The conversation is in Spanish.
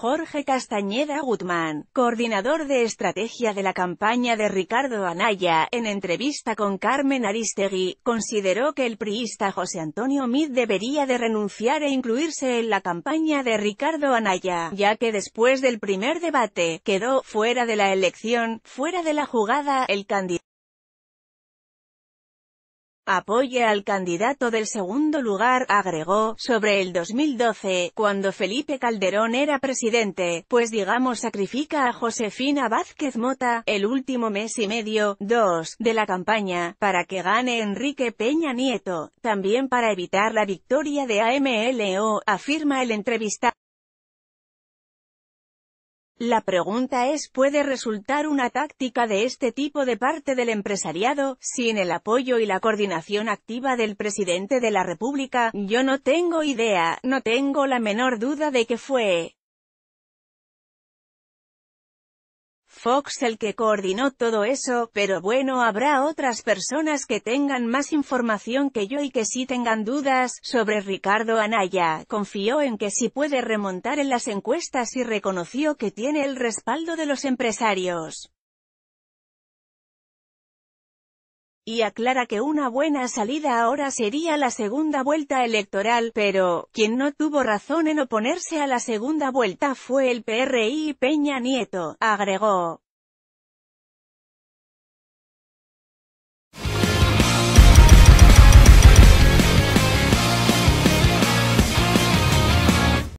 Jorge Castañeda Guzmán, coordinador de estrategia de la campaña de Ricardo Anaya, en entrevista con Carmen Aristegui, consideró que el priista José Antonio Mid debería de renunciar e incluirse en la campaña de Ricardo Anaya, ya que después del primer debate, quedó fuera de la elección, fuera de la jugada, el candidato apoye al candidato del segundo lugar, agregó, sobre el 2012, cuando Felipe Calderón era presidente, pues digamos sacrifica a Josefina Vázquez Mota, el último mes y medio, dos, de la campaña, para que gane Enrique Peña Nieto, también para evitar la victoria de AMLO, afirma el entrevistado. La pregunta es, ¿puede resultar una táctica de este tipo de parte del empresariado, sin el apoyo y la coordinación activa del presidente de la República? Yo no tengo idea, no tengo la menor duda de que fue Fox el que coordinó todo eso, pero bueno habrá otras personas que tengan más información que yo y que sí tengan dudas, sobre Ricardo Anaya, confió en que sí puede remontar en las encuestas y reconoció que tiene el respaldo de los empresarios. y aclara que una buena salida ahora sería la segunda vuelta electoral, pero, quien no tuvo razón en oponerse a la segunda vuelta fue el PRI Peña Nieto, agregó.